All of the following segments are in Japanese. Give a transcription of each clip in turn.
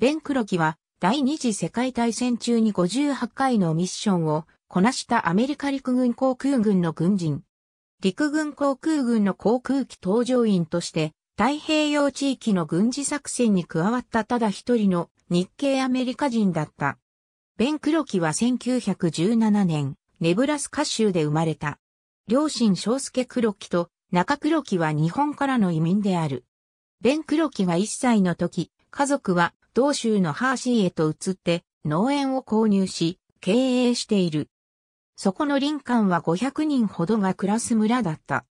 ベン・クロキは第二次世界大戦中に58回のミッションをこなしたアメリカ陸軍航空軍の軍人。陸軍航空軍の航空機搭乗員として太平洋地域の軍事作戦に加わったただ一人の日系アメリカ人だった。ベン・クロキは1917年、ネブラスカ州で生まれた。両親小助クロキと中クロキは日本からの移民である。ベン・クロキが1歳の時、家族は同州のハーシーへと移って農園を購入し、経営している。そこの林間は500人ほどが暮らす村だった。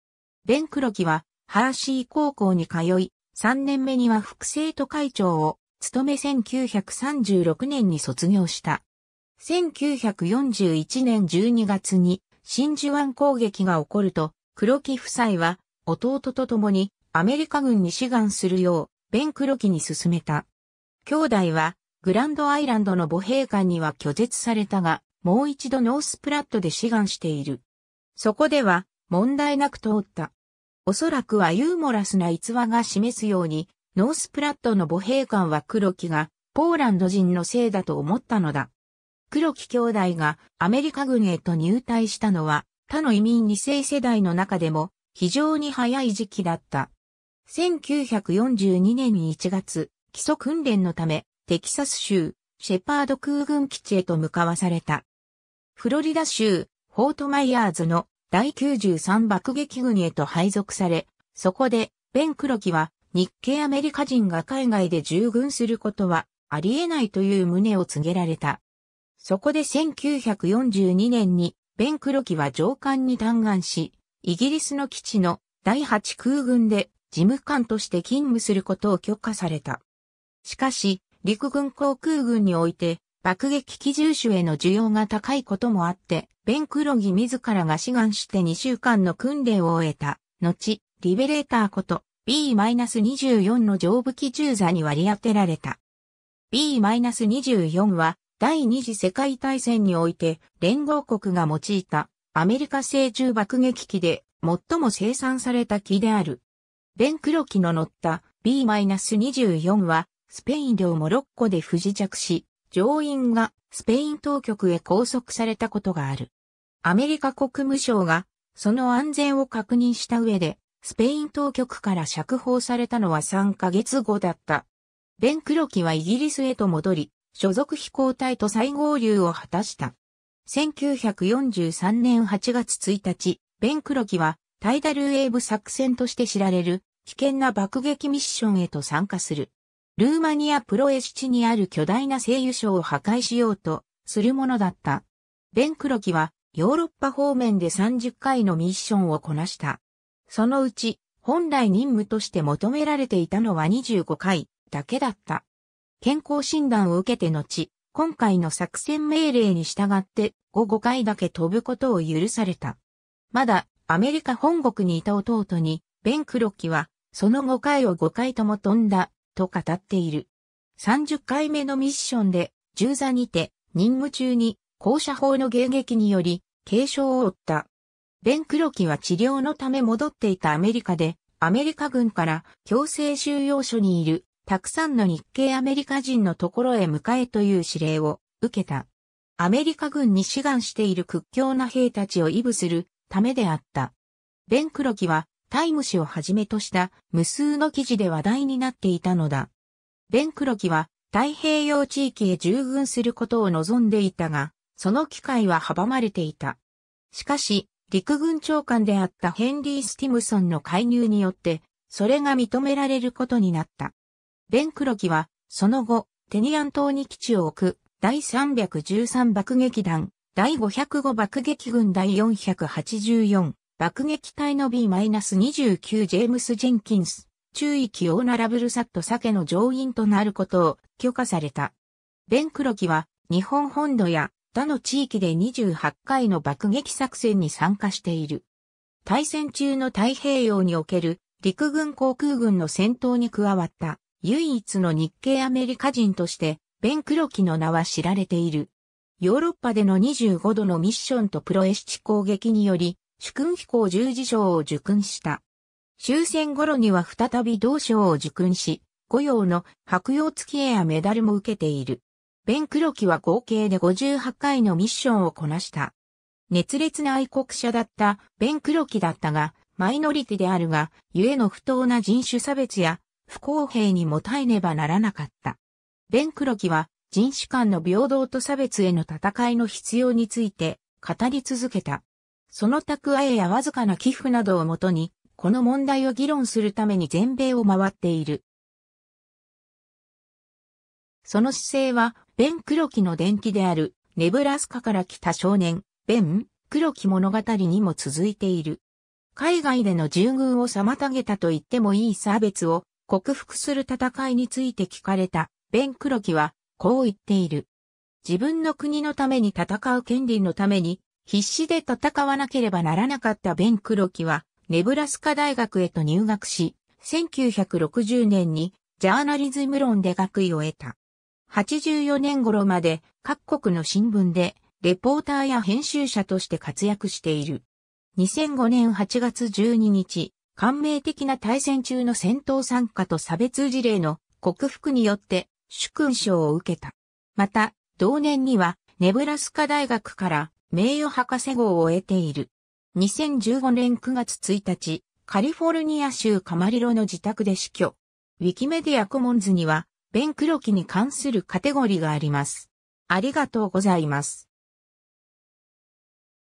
ベンクロキは、ハーシー高校に通い、3年目には副生徒会長を務め1936年に卒業した。1941年12月に真珠湾攻撃が起こると、黒木夫妻は弟と共にアメリカ軍に志願するよう、ベンクロキに進めた。兄弟は、グランドアイランドの母兵官には拒絶されたが、もう一度ノースプラットで志願している。そこでは、問題なく通った。おそらくはユーモラスな逸話が示すように、ノースプラットの母兵官は黒木が、ポーランド人のせいだと思ったのだ。黒木兄弟がアメリカ軍へと入隊したのは、他の移民2世世代の中でも非常に早い時期だった。1942年1月、基礎訓練のため、テキサス州、シェパード空軍基地へと向かわされた。フロリダ州、フォートマイヤーズの第93爆撃軍へと配属され、そこで、ベン・クロキは、日系アメリカ人が海外で従軍することはありえないという旨を告げられた。そこで1942年に、ベン・クロキは上官に嘆願し、イギリスの基地の第8空軍で事務官として勤務することを許可された。しかし、陸軍航空軍において、爆撃機重手への需要が高いこともあって、ベンクロギ自らが志願して2週間の訓練を終えた。後、リベレーターこと B-24 の上部機銃座に割り当てられた。B-24 は第二次世界大戦において連合国が用いたアメリカ製銃爆撃機で最も生産された機である。ベンクロ機の乗った B-24 はスペイン領モロッコで不時着し、上院がスペイン当局へ拘束されたことがある。アメリカ国務省がその安全を確認した上で、スペイン当局から釈放されたのは3ヶ月後だった。ベン・クロキはイギリスへと戻り、所属飛行隊と再合流を果たした。1943年8月1日、ベン・クロキはタイダルウェーブ作戦として知られる危険な爆撃ミッションへと参加する。ルーマニアプロエシチにある巨大な製油所を破壊しようとするものだった。ベンクロキはヨーロッパ方面で30回のミッションをこなした。そのうち本来任務として求められていたのは25回だけだった。健康診断を受けて後、今回の作戦命令に従って5 5回だけ飛ぶことを許された。まだアメリカ本国にいた弟に、ベンクロキは、その5回を5回とも飛んだと語っている。30回目のミッションで、銃座にて、任務中に、校舎砲の迎撃により、軽傷を負った。ベン・クロキは治療のため戻っていたアメリカで、アメリカ軍から強制収容所にいる、たくさんの日系アメリカ人のところへ迎えという指令を受けた。アメリカ軍に志願している屈強な兵たちを威武するためであった。ベン・クロキはタイム誌をはじめとした無数の記事で話題になっていたのだ。ベンクロキは太平洋地域へ従軍することを望んでいたが、その機会は阻まれていた。しかし、陸軍長官であったヘンリー・スティムソンの介入によって、それが認められることになった。ベンクロキは、その後、テニアン島に基地を置く、第313爆撃団、第505爆撃軍第484爆撃隊の B-29 ジェームス・ジェンキンス、中域オーナラブルサットケの乗員となることを許可された。ベンクロキは日本本土や他の地域で28回の爆撃作戦に参加している。対戦中の太平洋における陸軍航空軍の戦闘に加わった唯一の日系アメリカ人としてベンクロキの名は知られている。ヨーロッパでの25度のミッションとプロエシチ攻撃により主君飛行十字章を受勲した。終戦頃には再び同章を受勲し、五葉の白葉付き絵やメダルも受けている。ベン・クロキは合計で58回のミッションをこなした。熱烈な愛国者だったベン・クロキだったが、マイノリティであるが、ゆえの不当な人種差別や不公平にも耐えねばならなかった。ベン・クロキは人種間の平等と差別への戦いの必要について語り続けた。その蓄えやわずかな寄付などをもとに、この問題を議論するために全米を回っている。その姿勢は、ベン・クロキの伝記である、ネブラスカから来た少年、ベン・クロキ物語にも続いている。海外での従軍を妨げたと言ってもいい差別を克服する戦いについて聞かれたベン・クロキはこう言っている。自分の国のために戦う権利のために必死で戦わなければならなかったベン・クロキは、ネブラスカ大学へと入学し、1960年にジャーナリズム論で学位を得た。84年頃まで各国の新聞でレポーターや編集者として活躍している。2005年8月12日、感銘的な対戦中の戦闘参加と差別事例の克服によって主勲賞を受けた。また、同年にはネブラスカ大学から名誉博士号を得ている。2015年9月1日、カリフォルニア州カマリロの自宅で死去。ウィキメディアコモンズには、ベンクロキに関するカテゴリーがあります。ありがとうございます。